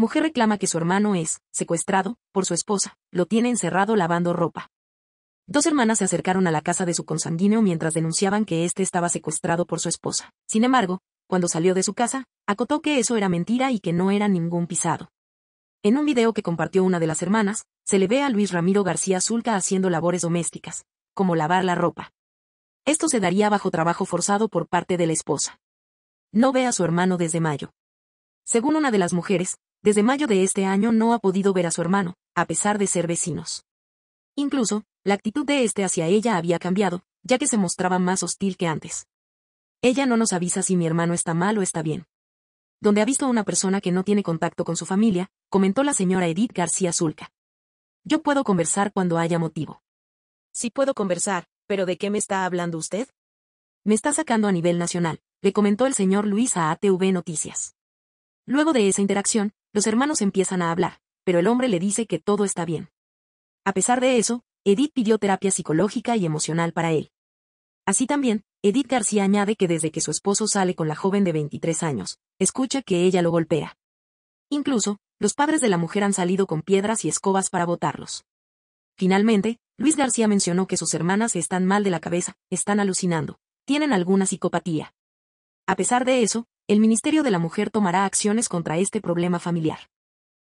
Mujer reclama que su hermano es secuestrado por su esposa, lo tiene encerrado lavando ropa. Dos hermanas se acercaron a la casa de su consanguíneo mientras denunciaban que éste estaba secuestrado por su esposa. Sin embargo, cuando salió de su casa, acotó que eso era mentira y que no era ningún pisado. En un video que compartió una de las hermanas, se le ve a Luis Ramiro García Zulca haciendo labores domésticas, como lavar la ropa. Esto se daría bajo trabajo forzado por parte de la esposa. No ve a su hermano desde mayo. Según una de las mujeres, desde mayo de este año no ha podido ver a su hermano, a pesar de ser vecinos. Incluso, la actitud de este hacia ella había cambiado, ya que se mostraba más hostil que antes. Ella no nos avisa si mi hermano está mal o está bien. Donde ha visto a una persona que no tiene contacto con su familia, comentó la señora Edith García Zulca. Yo puedo conversar cuando haya motivo. Sí puedo conversar, pero ¿de qué me está hablando usted? Me está sacando a nivel nacional, le comentó el señor Luis a ATV Noticias. Luego de esa interacción, los hermanos empiezan a hablar, pero el hombre le dice que todo está bien. A pesar de eso, Edith pidió terapia psicológica y emocional para él. Así también, Edith García añade que desde que su esposo sale con la joven de 23 años, escucha que ella lo golpea. Incluso, los padres de la mujer han salido con piedras y escobas para botarlos. Finalmente, Luis García mencionó que sus hermanas están mal de la cabeza, están alucinando, tienen alguna psicopatía. A pesar de eso, el Ministerio de la Mujer tomará acciones contra este problema familiar.